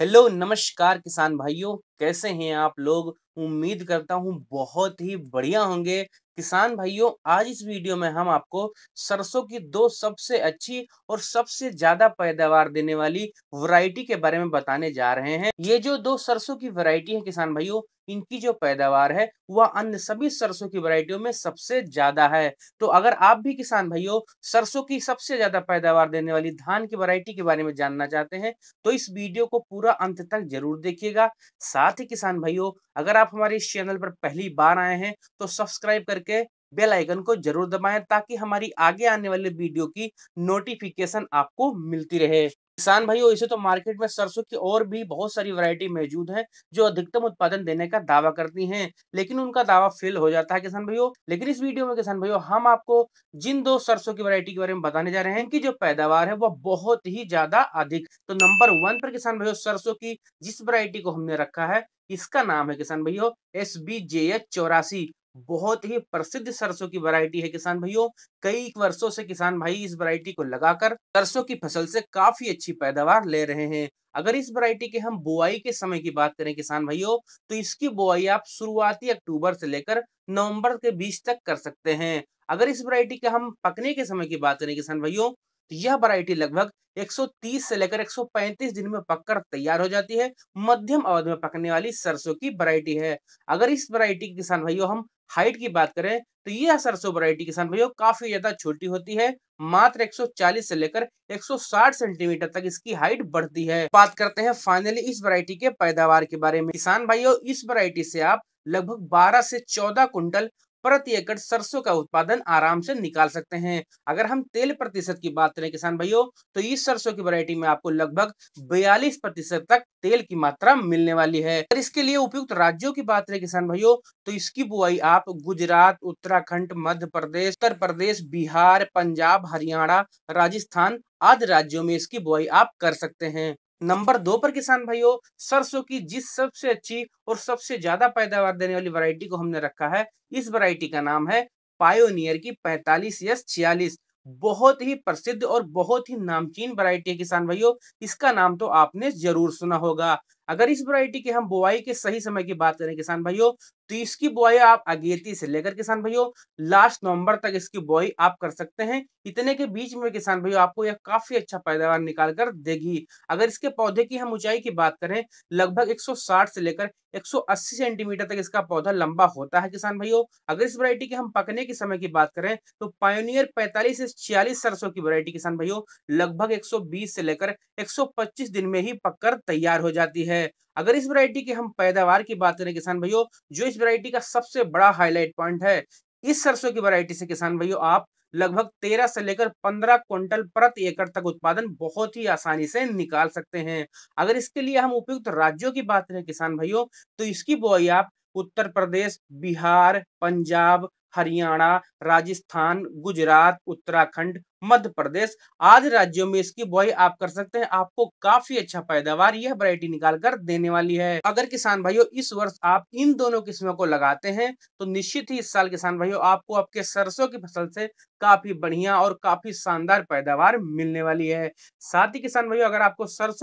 hello नमस्कार किसान भाइयों कैसे हैं आप लोग उम्मीद करता हूं बहुत ही बढ़िया होंगे किसान भाइयों आज इस वीडियो में हम आपको सरसों की दो सबसे अच्छी और सबसे ज्यादा पैदावार देने वाली वैरायटी के बारे में बताने जा रहे हैं ये जो दो सरसों की वैरायटी है किसान भाइयों इनकी जो पैदावार है वह अन्य सभी सरसों की वरायटियों में सबसे ज्यादा है तो अगर आप भी किसान भाइयों सरसों की सबसे ज्यादा पैदावार देने वाली धान की वरायटी के बारे में जानना चाहते हैं तो इस वीडियो को पूरा अंत तक जरूर देखिएगा साथ ही किसान भाइयों अगर आप हमारे इस चैनल पर पहली बार आए हैं तो सब्सक्राइब करके बेल आइकन को जरूर दबाएं ताकि हमारी आगे आने वाले वीडियो की नोटिफिकेशन आपको मिलती रहे किसान भाइयों इसे तो मार्केट में सरसों की और भी बहुत सारी वैरायटी मौजूद है जो अधिकतम उत्पादन देने का दावा करती हैं लेकिन उनका दावा फेल हो जाता है किसान भाइयों लेकिन इस वीडियो में किसान भाइयों हम आपको जिन दो सरसों की वैरायटी के बारे में बताने जा रहे हैं कि जो पैदावार है वह बहुत ही ज्यादा अधिक तो नंबर वन पर किसान भाइयों सरसों की जिस वरायटी को हमने रखा है इसका नाम है किसान भाइयों एस बी जे एच चौरासी बहुत ही प्रसिद्ध सरसों की वैरायटी है किसान भाइयों कई वर्षों से किसान भाई इस वैरायटी को लगाकर सरसों की फसल से काफी अच्छी पैदावार ले रहे हैं अगर इस वैरायटी के हम बुआई के समय की बात करें किसान भाइयों तो इसकी बुआई आप शुरुआती अक्टूबर से लेकर नवंबर के बीच तक कर सकते हैं अगर इस वैरायटी के हम पकने के समय की बात करें किसान भाइयों तो यह वरायटी लगभग 130 से लेकर 135 दिन में पककर तैयार हो जाती है मध्यम अवध में पकने वाली सरसों की वरायटी है अगर इस वरायटी के किसान भाइयों हम हाइट की बात करें तो यह सरसों वरायटी किसान भाइयों काफी ज्यादा छोटी होती है मात्र 140 से लेकर 160 सेंटीमीटर तक इसकी हाइट बढ़ती है बात करते हैं फाइनली इस वरायटी के पैदावार के बारे में किसान भाइयों इस वरायटी से आप लगभग 12 से 14 कुंटल प्रति एकड़ सरसों का उत्पादन आराम से निकाल सकते हैं अगर हम तेल प्रतिशत की बात करें किसान भाइयों तो इस सरसों की वैरायटी में आपको लगभग बयालीस प्रतिशत तक तेल की मात्रा मिलने वाली है और इसके लिए उपयुक्त राज्यों की बात करें किसान भाइयों तो इसकी बुआई आप गुजरात उत्तराखंड मध्य प्रदेश उत्तर प्रदेश बिहार पंजाब हरियाणा राजस्थान आदि राज्यों में इसकी बुआई आप कर सकते हैं नंबर दो पर किसान भाइयों सरसों की जिस सबसे अच्छी और सबसे ज्यादा पैदावार देने वाली वैरायटी को हमने रखा है इस वैरायटी का नाम है पायोनियर की पैतालीस यस छियालीस बहुत ही प्रसिद्ध और बहुत ही नामचीन वैरायटी है किसान भाइयों इसका नाम तो आपने जरूर सुना होगा अगर इस वरायटी की हम बुआई के सही समय की बात करें किसान भाइयों तो इसकी बुआई आप अगेती से लेकर किसान भाइयों लास्ट नवंबर तक इसकी बुआई आप कर सकते हैं इतने के बीच में किसान भाइयों आपको यह काफी अच्छा पैदावार निकाल कर देगी अगर इसके पौधे की हम ऊंचाई की बात करें लगभग 160 से लेकर 180 सेंटीमीटर तक इसका पौधा लंबा होता है किसान भाइयों अगर इस वरायटी के हम पकने के समय की बात करें तो पायोनियर पैंतालीस से छियालीस सरसों की वरायटी किसान भाइयों लगभग एक से लेकर एक दिन में ही पककर तैयार हो जाती है है अगर इस वैरायटी की हम पैदावार की बात करें किसान भाइयों जो इस वैरायटी का सबसे बड़ा हाईलाइट पॉइंट है इस सरसों की वैरायटी से किसान भाइयों आप लगभग तेरह से लेकर पंद्रह क्विंटल प्रति एकड़ तक उत्पादन बहुत ही आसानी से निकाल सकते हैं अगर इसके लिए हम उपयुक्त राज्यों की बात करें किसान भाइयों तो इसकी बुआई आप उत्तर प्रदेश बिहार पंजाब हरियाणा राजस्थान गुजरात उत्तराखंड मध्य प्रदेश आदि राज्यों में इसकी बुआई आप कर सकते हैं आपको काफी अच्छा पैदावार यह वरायटी निकाल कर देने वाली है अगर किसान भाइयों इस वर्ष आप इन दोनों किस्मों को लगाते हैं तो निश्चित ही इस साल किसान भाइयों आपको आपके सरसों की फसल से काफी बढ़िया और काफी शानदार पैदावार मिलने वाली है साथ ही किसान भाइयों अगर आपको सरसों